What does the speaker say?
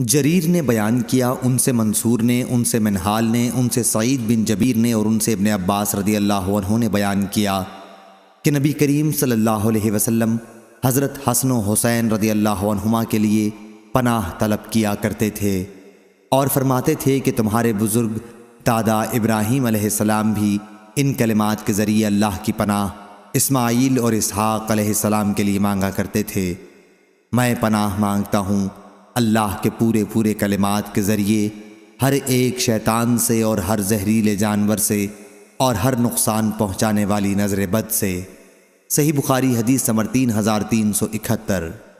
जरीर ने बयान किया उनसे मंसूर ने उनसे मनहाल ने उनसे सईद बिन जबीर ने और उनसे इबन अब्बास रदी अल्लाह ने बयान किया कि नबी करीम सल्लल्लाहु अलैहि वसल्लम हज़रत हसन व हुसैन रदी अल्लाह के लिए पनाह तलब किया करते थे और फरमाते थे कि तुम्हारे बुज़ुर्ग दादा इब्राहिम सलाम भी इन कलमात के ज़रिए अल्लाह की पनाह इसमाइल और इसहाक़ के लिए मांगा करते थे मैं पनाह मांगता हूँ अल्लाह के पूरे पूरे कलिमात के ज़रिए हर एक शैतान से और हर जहरीले जानवर से और हर नुकसान पहुँचाने वाली नज़र बद से सही बुखारी हदीस समर तीन हज़ार तीन सौ इकहत्तर